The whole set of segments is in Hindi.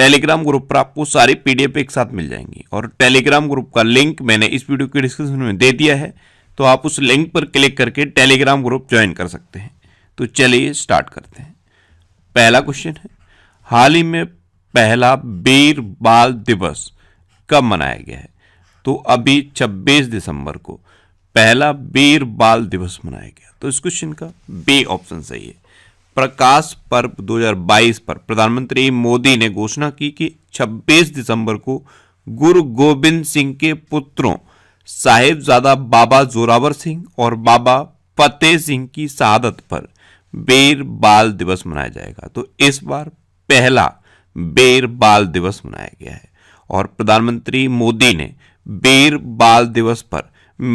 टेलीग्राम ग्रुप पर आपको सारी पीडीएफ एक साथ मिल जाएंगी और टेलीग्राम ग्रुप का लिंक मैंने इस वीडियो के डिस्क्रिप्शन में दे दिया है तो आप उस लिंक पर क्लिक करके टेलीग्राम ग्रुप ज्वाइन कर सकते हैं तो चलिए स्टार्ट करते हैं पहला क्वेश्चन है हाल ही में पहला वीर बाल दिवस कब मनाया गया है तो अभी 26 दिसंबर को पहला वीर बाल दिवस मनाया गया तो इस क्वेश्चन का बे ऑप्शन सही है प्रकाश पर्व 2022 पर प्रधानमंत्री मोदी ने घोषणा की कि 26 दिसंबर को गुरु गोविंद सिंह के पुत्रों साहेबजादा बाबा जोरावर सिंह और बाबा फतेह सिंह की शहादत पर बेर बाल दिवस मनाया जाएगा तो इस बार पहला बेर बाल दिवस मनाया गया है और प्रधानमंत्री मोदी ने बेर बाल दिवस पर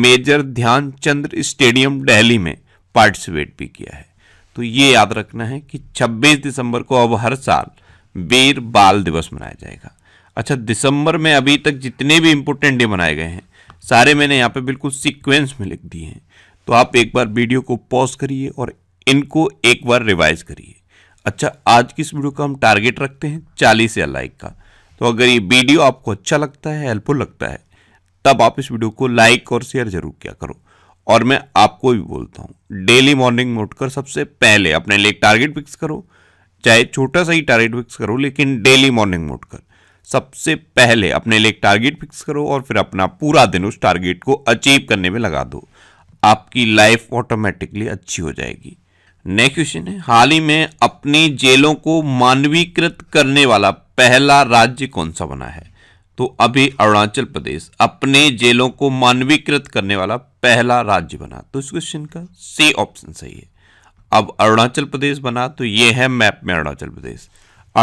मेजर ध्यानचंद्र स्टेडियम दिल्ली में पार्टिसिपेट भी किया है तो ये याद रखना है कि 26 दिसंबर को अब हर साल वीर बाल दिवस मनाया जाएगा अच्छा दिसंबर में अभी तक जितने भी इम्पोर्टेंट डे मनाए गए हैं सारे मैंने यहाँ पे बिल्कुल सीक्वेंस में लिख दिए हैं तो आप एक बार वीडियो को पॉज करिए और इनको एक बार रिवाइज करिए अच्छा आज की इस वीडियो का हम टारगेट रखते हैं चालीस या लाइक का तो अगर ये वीडियो आपको अच्छा लगता है हेल्पफुल लगता है तब आप इस वीडियो को लाइक और शेयर जरूर किया करो और मैं आपको भी बोलता हूँ डेली मॉर्निंग में उठकर सबसे पहले अपने लिए टारगेट फिक्स करो चाहे छोटा सा ही टारगेट फिक्स करो लेकिन डेली मॉर्निंग में उठकर सबसे पहले अपने लिए टारगेट फिक्स करो और फिर अपना पूरा दिन उस टारगेट को अचीव करने में लगा दो आपकी लाइफ ऑटोमेटिकली अच्छी हो जाएगी नेक्स्ट क्वेश्चन है हाल ही में अपनी जेलों को मानवीकृत करने वाला पहला राज्य कौन सा बना है तो अभी अरुणाचल प्रदेश अपने जेलों को मानवीकृत करने वाला पहला राज्य बना तो इस क्वेश्चन का सी ऑप्शन सही है अब अरुणाचल प्रदेश बना तो ये है मैप में अरुणाचल प्रदेश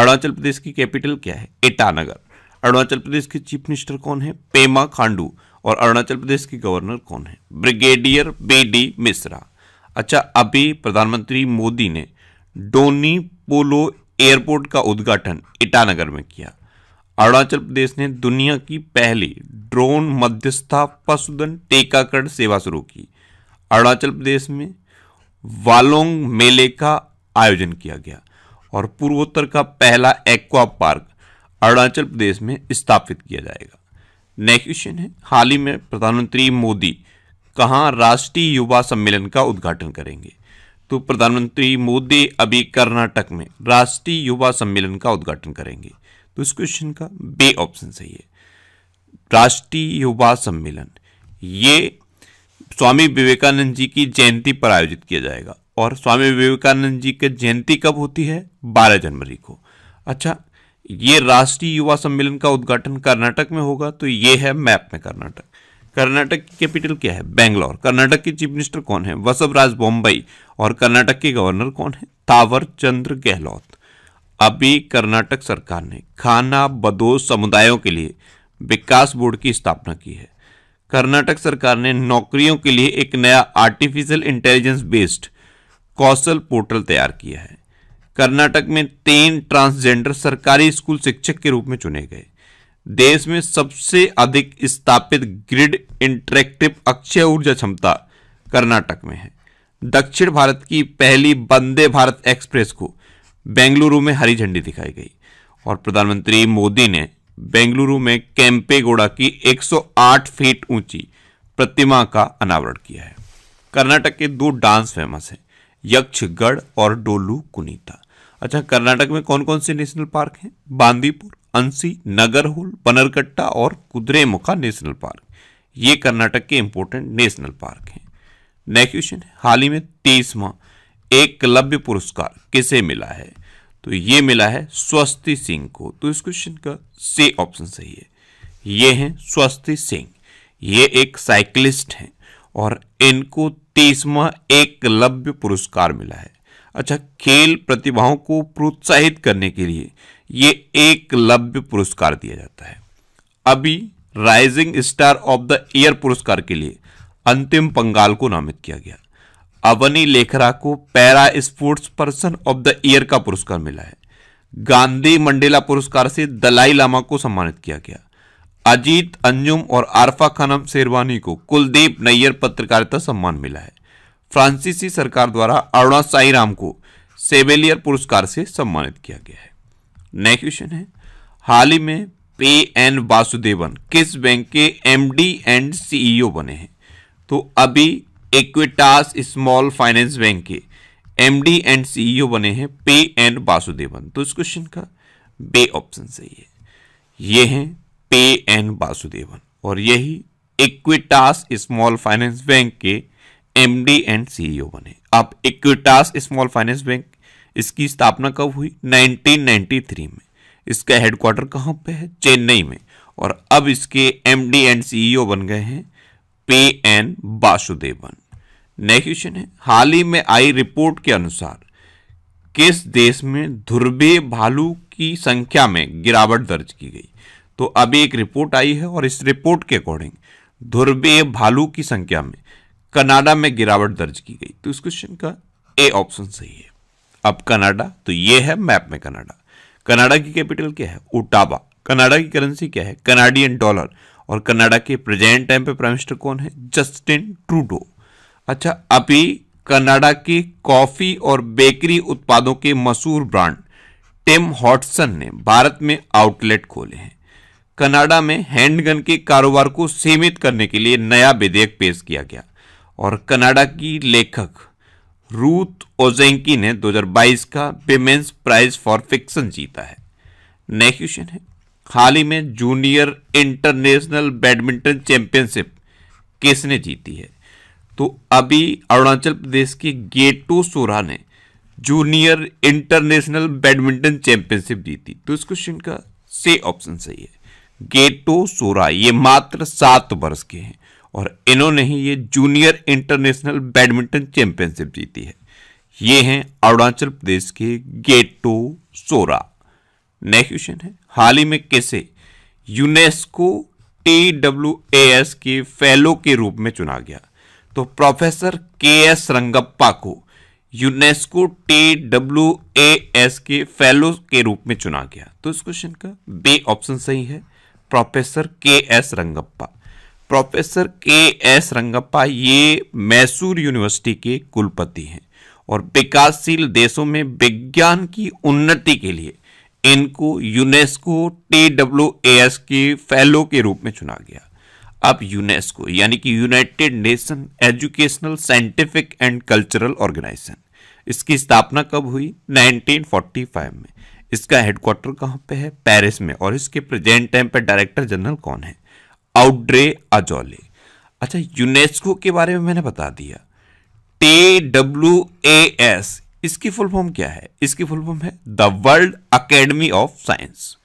अरुणाचल प्रदेश की कैपिटल क्या है ईटानगर अरुणाचल प्रदेश के चीफ मिनिस्टर कौन है पेमा खांडू और अरुणाचल प्रदेश के गवर्नर कौन है ब्रिगेडियर बी मिश्रा अच्छा अभी प्रधानमंत्री मोदी ने डोनी पोलो एयरपोर्ट का उद्घाटन ईटानगर में किया अरुणाचल प्रदेश ने दुनिया की पहली ड्रोन मध्यस्था पशुधन टीकाकरण सेवा शुरू की अरुणाचल प्रदेश में वालोंग मेले का आयोजन किया गया और पूर्वोत्तर का पहला एक्वा पार्क अरुणाचल प्रदेश में स्थापित किया जाएगा नेक्स्ट क्वेश्चन है हाल ही में प्रधानमंत्री मोदी कहाँ राष्ट्रीय युवा सम्मेलन का उद्घाटन करेंगे तो प्रधानमंत्री मोदी अभी कर्नाटक में राष्ट्रीय युवा सम्मेलन का उद्घाटन करेंगे तो इस क्वेश्चन का बे ऑप्शन सही है राष्ट्रीय युवा सम्मेलन ये स्वामी विवेकानंद जी की जयंती पर आयोजित किया जाएगा और स्वामी विवेकानंद जी की जयंती कब होती है 12 जनवरी को अच्छा ये राष्ट्रीय युवा सम्मेलन का उद्घाटन कर्नाटक में होगा तो ये है मैप में कर्नाटक कर्नाटक की कैपिटल क्या है बेंगलोर कर्नाटक के चीफ मिनिस्टर कौन है वसवराज बॉम्बई और कर्नाटक के गवर्नर कौन है तावर चंद्र गहलोत अभी कर्नाटक सरकार ने खाना बदोश समुदायों के लिए विकास बोर्ड की स्थापना की है कर्नाटक सरकार ने नौकरियों के लिए एक नया artificial intelligence based Kaushal portal तैयार किया है कर्नाटक में तीन ट्रांसजेंडर सरकारी स्कूल शिक्षक के रूप में चुने गए देश में सबसे अधिक स्थापित ग्रिड इंटरेक्टिव अक्षय ऊर्जा क्षमता कर्नाटक में है दक्षिण भारत की पहली वंदे भारत एक्सप्रेस को बेंगलुरु में हरी झंडी दिखाई गई और प्रधानमंत्री मोदी ने बेंगलुरु में कैंपेगोड़ा की 108 फीट ऊंची प्रतिमा का अनावरण किया है कर्नाटक के दो डांस फेमस हैं यक्षगढ़ और डोलू कुनीता अच्छा कर्नाटक में कौन कौन से नेशनल पार्क हैं बांदीपुर अंसी नगरहुल बनरकट्टा और मुखा नेशनल पार्क ये कर्नाटक के इंपोर्टेंट नेशनल पार्क हैं नेक्स्ट क्वेश्चन हाल ही में एक लव्य पुरस्कार किसे मिला है तो ये मिला है स्वस्ति सिंह को तो इस क्वेश्चन का से ऑप्शन सही है ये हैं स्वस्ति सिंह ये एक साइकिलिस्ट हैं और इनको तीसवा लव्य पुरस्कार मिला है अच्छा खेल प्रतिभाओं को प्रोत्साहित करने के लिए ये लव्य पुरस्कार दिया जाता है अभी rising star of the year पुरस्कार के लिए अंतिम पंगाल को नामित किया गया अवनी लेखरा को para sports person of the year का पुरस्कार मिला है गांधी मंडेला पुरस्कार से दलाई लामा को सम्मानित किया गया अजीत अंजुम और आरफा खानम शेरवानी को कुलदीप नैयर पत्रकारिता सम्मान मिला है फ्रांसीसी सरकार द्वारा अरुणा साई राम को सेवेलियर पुरस्कार से सम्मानित किया गया है नेक्स्ट क्वेश्चन है हाल ही में पे एन वासुदेवन किस बैंक के एमडी एंड सीईओ बने हैं तो अभी इक्विटास स्मॉल फाइनेंस बैंक के एमडी एंड सीईओ बने हैं पी एन वासुदेवन तो इस क्वेश्चन का बे ऑप्शन सही है ये हैं पी एन वासुदेवन और यही इक्विटास स्मॉल फाइनेंस बैंक के एमडी एंड सीईओ बने अब इक्विटास स्मॉल फाइनेंस बैंक इसकी स्थापना कब हुई 1993 में इसका हेडक्वार्टर कहां पे है चेन्नई में और अब इसके एमडी एंड सीईओ बन गए हैं पे एन वासुदेवन नेक्स्ट क्वेश्चन है हाल ही में आई रिपोर्ट के अनुसार किस देश में ध्रुवे भालू की संख्या में गिरावट दर्ज की गई तो अभी एक रिपोर्ट आई है और इस रिपोर्ट के अकॉर्डिंग ध्रुवे भालू की संख्या में कनाडा में गिरावट दर्ज की गई तो इस क्वेश्चन का ए ऑप्शन सही है अब कनाडा तो ये है मैप में कनाडा कनाडा की कैपिटल क्या है ओटावा कनाडा की करेंसी क्या है कनाडियन डॉलर और कनाडा के प्रेजेंट टाइम पे प्राइम मिनिस्टर कौन है जस्टिन ट्रूडो अच्छा अभी कनाडा के कॉफ़ी और बेकरी उत्पादों के मशहूर ब्रांड टिम हॉटसन ने भारत में आउटलेट खोले हैं कनाडा में हैंडगन के कारोबार को सीमित करने के लिए नया विधेयक पेश किया गया और कनाडा की लेखक रूथ ओजेंकी ने 2022 का विमेंस प्राइज फॉर फिक्शन जीता है नेक्स्ट क्वेश्चन है हाल ही में जूनियर इंटरनेशनल बैडमिंटन चैंपियनशिप किसने जीती है तो अभी अरुणाचल प्रदेश के गेटू सोरा ने जूनियर इंटरनेशनल बैडमिंटन चैंपियनशिप जीती तो इस क्वेश्चन का से ऑप्शन सही है गेटो सोरा ये मात्र सात वर्ष के हैं और इन्होंने ही ये जूनियर इंटरनेशनल बैडमिंटन चैंपियनशिप जीती है ये हैं अरुणाचल प्रदेश के गेटो सोरा नेक्स्ट क्वेश्चन है हाल ही में कैसे UNESCO T W A S के फेलो के रूप में चुना गया तो प्रोफेसर के एस रंगप्पा को UNESCO T W A S के फेलो के रूप में चुना गया तो इस क्वेश्चन का बे ऑप्शन सही है professor K S Rangappa professor K S Rangappa ये मैसूर यूनिवर्सिटी के कुलपति हैं और विकासशील देशों में विज्ञान की उन्नति के लिए इनको यूनेस्को टी डब्ल्यू एस के फेलो के रूप में चुना गया अब यूनेस्को यानी कि united nation educational scientific and cultural organisation इसकी स्थापना कब हुई 1945 में इसका हेडक्वार्टर कहाँ पे है पेरिस में और इसके प्रेजेंट टाइम पे डायरेक्टर जनरल कौन है आउड्रे अजोले अच्छा यूनेस्को के बारे में मैंने बता दिया टी डब्ल्यू ए एस इसकी फुल फॉर्म क्या है इसकी फुल फॉर्म है the world academy of science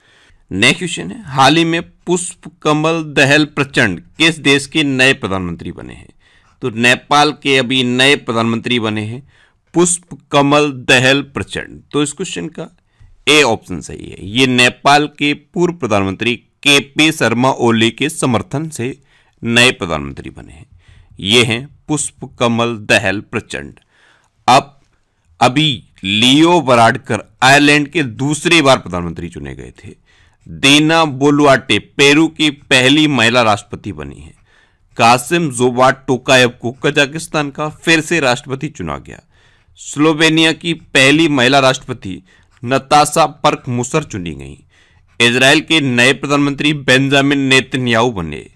next question है हाल ही में पुष्प कमल दहल प्रचंड किस देश के नए प्रधानमंत्री बने हैं तो नेपाल के अभी नए प्रधानमंत्री बने हैं पुष्प कमल दहल प्रचंड तो इस क्वेश्चन का ए ऑप्शन सही है ये नेपाल के पूर्व प्रधानमंत्री के पी शर्मा ओली के समर्थन से नए प्रधानमंत्री बने हैं ये हैं पुष्प कमल दहल प्रचंड अब अभी लियो बराडकर आयरलैंड के दूसरी बार प्रधानमंत्री चुने गए थे देना बोलुआटे पेरू की पहली महिला राष्ट्रपति बनी है कासिम जोबाट टोकायब को कजाकिस्तान का फिर से राष्ट्रपति चुना गया स्लोवेनिया की पहली महिला राष्ट्रपति नतासा पर्क मुसर चुनी गई इसराइल के नए प्रधानमंत्री बेंजामिन नेतन्याहू बने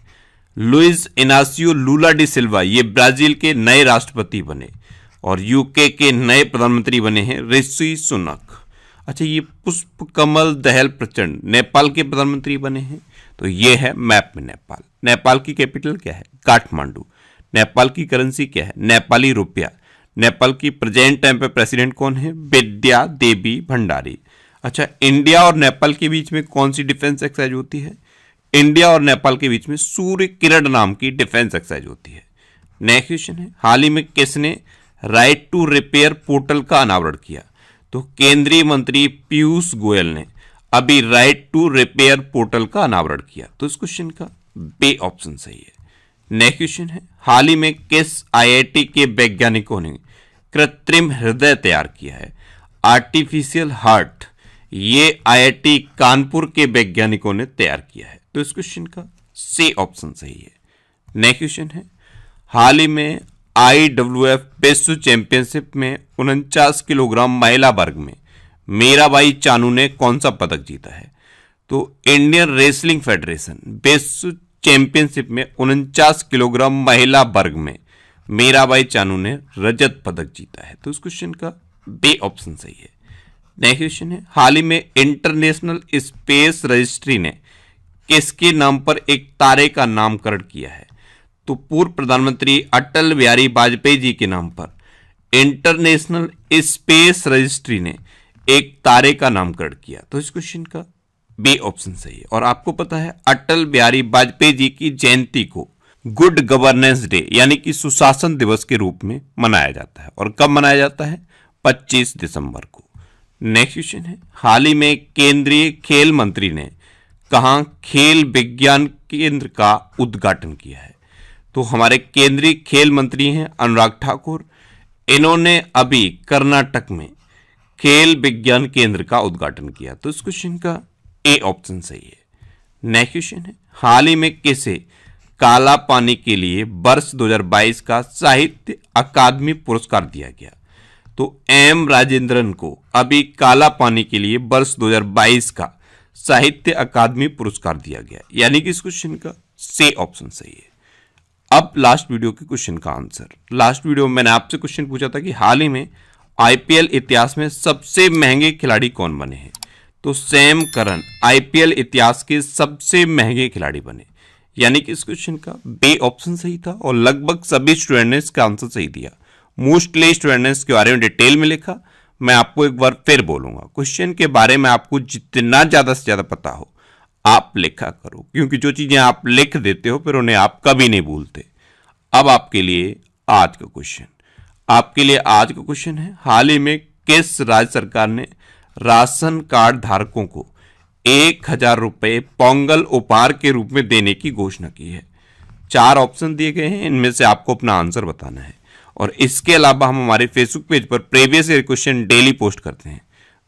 Luiz Inacio Lula da Silva ये ब्राजील के नए राष्ट्रपति बने और यूके के नए प्रधानमंत्री बने हैं ऋषि सुनक अच्छा ये पुष्प कमल दहल प्रचंड नेपाल के प्रधानमंत्री बने हैं तो ये है मैप में नेपाल नेपाल की कैपिटल क्या है काठमांडू नेपाल की करेंसी क्या है नेपाली रुपया नेपाल की प्रेजेंट टाइम पे प्रेसिडेंट कौन है विद्या देवी भंडारी अच्छा इंडिया और नेपाल के बीच में कौन सी डिफेंस एक्सरसाइज होती है इंडिया और नेपाल के बीच में सूर्य किरण नाम की डिफेंस एक्सरसाइज होती है नेक्स्ट क्वेश्चन है हाल ही में किसने राइट टू रिपेयर पोर्टल का अनावरण किया तो केंद्रीय मंत्री पीयूष गोयल ने अभी राइट टू रिपेयर पोर्टल का अनावरण किया तो इस क्वेश्चन का बे ऑप्शन सही है नेक्स्ट क्वेश्चन है हाल ही में किस आईआईटी के वैज्ञानिकों ने कृत्रिम हृदय तैयार किया है आर्टिफिशियल हार्ट ये आईआईटी कानपुर के वैज्ञानिकों ने तैयार किया है तो इस क्वेश्चन का से ऑप्शन सही है नेक्स्ट क्वेश्चन है हाल ही में आई डब्ल्यू एफ विश्व चैंपियनशिप में उनचास किलोग्राम महिला वर्ग में मेरा भाई चानू ने कौन सा पदक जीता है तो इंडियन रेसलिंग फेडरेशन विश्व चैंपियनशिप में उनचास किलोग्राम महिला वर्ग में मेरा भाई चानू ने रजत पदक जीता है तो इस क्वेश्चन का बे ऑप्शन सही है नेक्स्ट क्वेश्चन है हाल ही में इंटरनेशनल स्पेस रजिस्ट्री ने किसके नाम पर एक तारे का नामकरण किया है तो पूर्व प्रधानमंत्री अटल बिहारी वाजपेयी जी के नाम पर इंटरनेशनल स्पेस रजिस्ट्री ने एक तारे का नामकरण किया तो इस क्वेश्चन का बी ऑप्शन सही है और आपको पता है अटल बिहारी वाजपेयी जी की जयंती को गुड गवर्नेंस डे यानी कि सुशासन दिवस के रूप में मनाया जाता है और कब मनाया जाता है 25 दिसंबर को नेक्स्ट क्वेश्चन है हाल ही में केंद्रीय खेल मंत्री ने कहा खेल विज्ञान केंद्र का उद्घाटन किया है तो हमारे केंद्रीय खेल मंत्री हैं अनुराग ठाकुर इन्होंने अभी कर्नाटक में खेल विज्ञान केंद्र का उद्घाटन किया तो इस क्वेश्चन का ए ऑप्शन सही है नेक्स्ट क्वेश्चन है हाल ही में किसे काला पानी के लिए वर्ष 2022 का साहित्य अकादमी पुरस्कार दिया गया तो एम राजेंद्रन को अभी काला पानी के लिए वर्ष 2022 का साहित्य अकादमी पुरस्कार दिया गया यानी कि इस क्वेश्चन का से ऑप्शन सही है अब लास्ट वीडियो के क्वेश्चन का आंसर लास्ट वीडियो में मैंने आपसे क्वेश्चन पूछा था कि हाल ही में आईपीएल इतिहास में सबसे महंगे खिलाड़ी कौन बने हैं तो सैम करन आईपीएल इतिहास के सबसे महंगे खिलाड़ी बने यानी कि इस क्वेश्चन का बे ऑप्शन सही था और लगभग सभी स्टूडेंट ने इसका आंसर सही दिया मोस्टली स्टूडेंट ने इसके बारे में डिटेल में लिखा मैं आपको एक बार फिर बोलूंगा क्वेश्चन के बारे में आपको जितना ज़्यादा से ज़्यादा पता हो आप लिखा करो क्योंकि जो चीज़ें आप लिख देते हो फिर उन्हें आप कभी नहीं भूलते अब आपके लिए आज का क्वेश्चन आपके लिए आज का क्वेश्चन है हाल ही में किस राज्य सरकार ने राशन कार्ड धारकों को एक हजार रुपये पोंगल उपहार के रूप में देने की घोषणा की है चार ऑप्शन दिए गए हैं इनमें से आपको अपना आंसर बताना है और इसके अलावा हम हमारे फेसबुक पेज पर previous year question daily post करते हैं